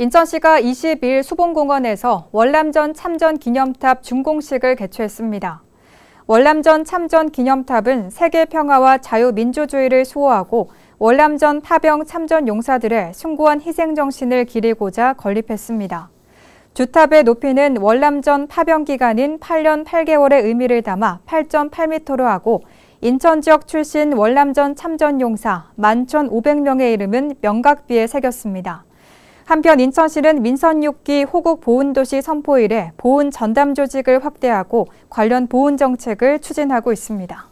인천시가 22일 수봉공원에서 월남전 참전 기념탑 준공식을 개최했습니다. 월남전 참전 기념탑은 세계 평화와 자유민주주의를 수호하고 월남전 파병 참전 용사들의 숭고한 희생정신을 기리고자 건립했습니다. 주탑의 높이는 월남전 파병 기간인 8년 8개월의 의미를 담아 8.8m로 하고 인천 지역 출신 월남전 참전 용사 11,500명의 이름은 명각비에 새겼습니다. 한편 인천시는 민선 6기 호국 보훈도시 선포 일에 보훈 전담 조직을 확대하고 관련 보훈 정책을 추진하고 있습니다.